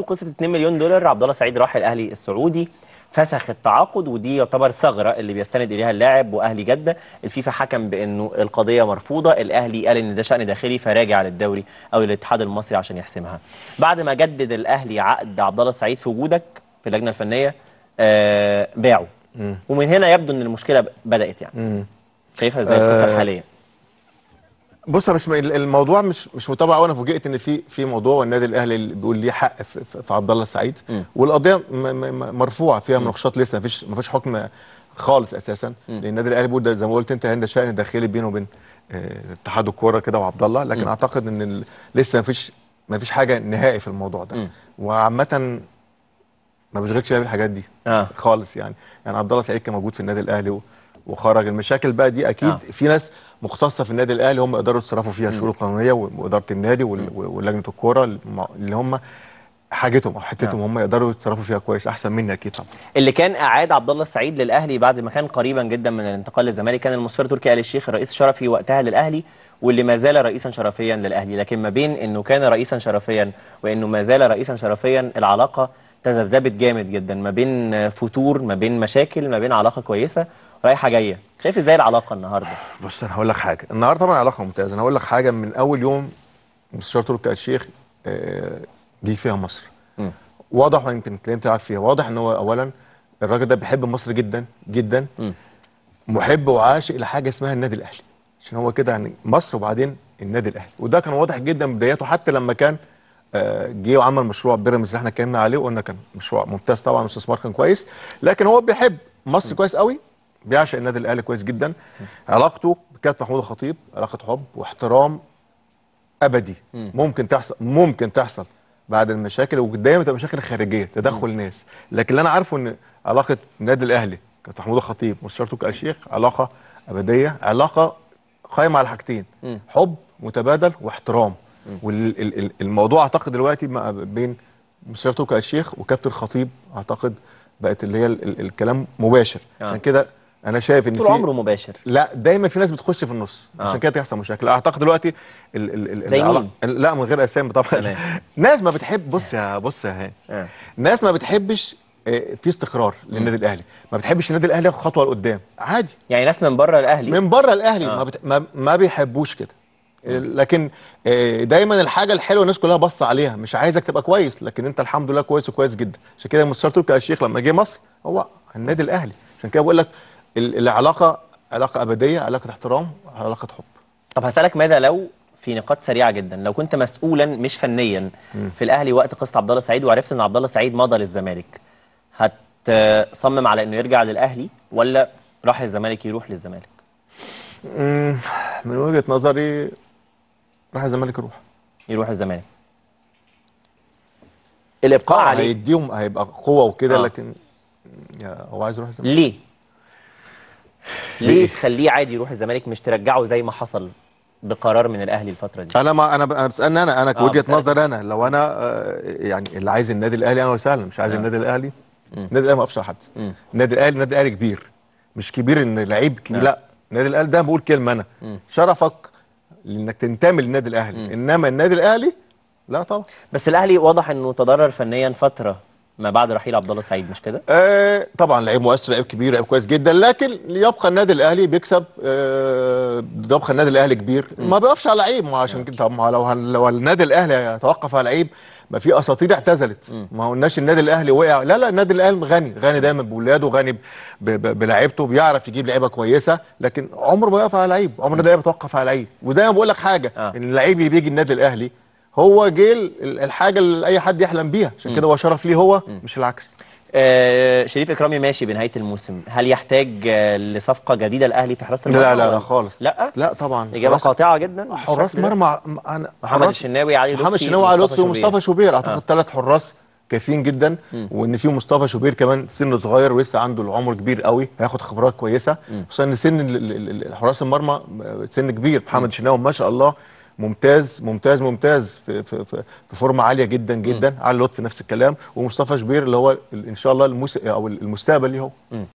وقصه 2 مليون دولار عبد الله سعيد راح الاهلي السعودي فسخ التعاقد ودي يعتبر ثغره اللي بيستند اليها اللاعب واهلي جده الفيفا حكم بانه القضيه مرفوضه الاهلي قال ان ده شان داخلي فراجع للدوري او للاتحاد المصري عشان يحسمها بعد ما جدد الاهلي عقد عبد الله السعيد في وجودك في اللجنه الفنيه آه باعه ومن هنا يبدو ان المشكله بدات يعني شايفها ازاي القصه آه، الحاليه بص مش الموضوع مش مش متابع وانا فوجئت ان في في موضوع والنادي الاهلي اللي بيقول ليه حق في, عبد الله السعيد والقضيه مرفوعه فيها مناقشات لسه ما فيش ما فيش حكم خالص اساسا مم. لان النادي الاهلي بيقول زي ما قلت انت هنا شان داخلي بينه وبين آه، اتحاد الكوره كده وعبد الله لكن مم. اعتقد ان لسه ما فيش ما فيش حاجه نهائي في الموضوع ده وعامه ما بشغلش بالي بالحاجات دي آه. خالص يعني يعني عبد الله سعيد كان موجود في النادي الاهلي وخرج المشاكل بقى دي اكيد آه. في ناس مختصه في النادي الاهلي هم يقدروا يتصرفوا فيها الشؤون القانونيه واداره النادي ولجنه الكوره اللي هم حاجتهم او حتتهم آه. هم يقدروا يتصرفوا فيها كويس احسن مني اكيد طبعا اللي كان اعاد عبد الله السعيد للاهلي بعد ما كان قريبا جدا من الانتقال للزمالك كان المصري تركي ال الشيخ الرئيس الشرفي وقتها للاهلي واللي ما زال رئيسا شرفيا للاهلي لكن ما بين انه كان رئيسا شرفيا وانه ما زال رئيسا شرفيا العلاقه تذبذبت جامد جدا ما بين فتور ما بين مشاكل ما بين علاقه كويسه رايحه جايه شايف ازاي العلاقه النهارده بص انا هقول لك حاجه النهارده طبعا علاقه ممتازه انا هقول لك حاجه من اول يوم مستشار تركي الشيخ جه آه، فيها مصر م. واضح ويمكن الكلام تعرف فيها واضح ان هو اولا الراجل ده بيحب مصر جدا جدا م. محب وعاشق لحاجه اسمها النادي الاهلي عشان هو كده يعني مصر وبعدين النادي الاهلي وده كان واضح جدا بداياته حتى لما كان آه، جه وعمل مشروع بيراميدز اللي احنا اتكلمنا عليه وقلنا كان مشروع ممتاز طبعا واستثمار كان كويس لكن هو بيحب مصر كويس قوي بيعشق النادي الاهلي كويس جدا علاقته بكابتن محمود الخطيب علاقه حب واحترام ابدي ممكن تحصل ممكن تحصل بعد المشاكل ودايما تبقى مشاكل خارجيه تدخل ناس لكن اللي انا عارفه ان علاقه النادي الاهلي كابتن محمود الخطيب مستشار توكل الشيخ علاقه ابديه علاقه قايمه على حاجتين حب متبادل واحترام والموضوع اعتقد دلوقتي بين مستشار توكل الشيخ وكابتن الخطيب اعتقد بقت اللي هي الكلام مباشر آه. عشان يعني كده انا شايف ان طول عمره مباشر لا دايما في ناس بتخش في النص آه. عشان كده تحصل مشاكل اعتقد دلوقتي ال ال ال زي مين؟ لا من غير اسامي طبعا ناس ما بتحب بص يا بص يا هاني آه. ناس ما بتحبش آه، في استقرار للنادي الاهلي ما بتحبش النادي الاهلي ياخد خطوه لقدام عادي يعني ناس من بره الاهلي من بره الاهلي آه. ما, بت... ما ما بيحبوش كده لكن آه، دايما الحاجه الحلوه الناس كلها باصه عليها مش عايزك تبقى كويس لكن انت الحمد لله كويس وكويس جدا عشان كده مستر تركي الشيخ لما جه مصر هو النادي الاهلي عشان كده بقول لك العلاقه علاقه ابديه علاقه احترام علاقه حب طب هسالك ماذا لو في نقاط سريعه جدا لو كنت مسؤولا مش فنيا م. في الاهلي وقت قصه عبد الله سعيد وعرفت ان عبد الله سعيد مضى للزمالك هتصمم على انه يرجع للاهلي ولا راح الزمالك يروح للزمالك من وجهه نظري راح الزمالك يروح يروح الزمالك الابقاء آه، عليه هيديهم هيبقى قوه وكده آه. لكن هو عايز يروح الزمالك ليه ليه تخليه عادي يروح الزمالك مش ترجعه زي ما حصل بقرار من الاهلي الفتره دي انا ما انا انا بسالني انا انا وجهه آه نظر انا لو انا آه يعني اللي عايز النادي الاهلي انا وسهلا مش عايز آه. النادي الاهلي النادي الاهلي ما على حد النادي الاهلي النادي الاهلي كبير مش كبير ان لعيب كبير آه. لا النادي الاهلي ده بقول كلمه انا م. شرفك انك تنتمي للنادي الاهلي م. انما النادي الاهلي لا طبعا بس الاهلي واضح انه تضرر فنيا فتره ما بعد رحيل عبد الله سعيد مش كده؟ آه طبعا لعيب مؤثر لعيب كبير لعيب كويس جدا لكن يبقى النادي الاهلي بيكسب آه يبقى النادي الاهلي كبير ما بيقفش على لعيب ما عشان كده طب ما لو لو النادي الاهلي هيتوقف على لعيب ما في اساطير اعتزلت ما قلناش النادي الاهلي وقع لا لا النادي الاهلي غني غني دايما بولاده غني بلاعيبته بيعرف يجيب لعيبه كويسه لكن عمره ما يقف على لعيب عمره ده يتوقف بيتوقف على لعيب ودايما بقول لك حاجه آه. ان اللعيب اللي بيجي النادي الاهلي هو جيل الحاجه اللي اي حد يحلم بيها عشان كده هو شرف ليه هو مش العكس آه شريف اكرامي ماشي بنهايه الموسم هل يحتاج آه لصفقه جديده الاهلي في حراسه المرمى لا لا لا خالص لا لا طبعا اجابه قاطعه جدا حراس مرمى محمد الشناوي علي لطفي محمد الشناوي علي لطفي ومصطفى شوبير آه. اعتقد ثلاث حراس كافيين جدا م. وان في مصطفى شوبير كمان سنه صغير ولسه عنده العمر كبير قوي هياخد خبرات كويسه خصوصا ان سن حراس المرمى آه، سن كبير محمد الشناوي ما شاء الله ممتاز ممتاز ممتاز في في في فورمه عاليه جدا جدا علي لطفي نفس الكلام ومصطفى شبير اللي هو ان شاء الله او المستقبل ليه هو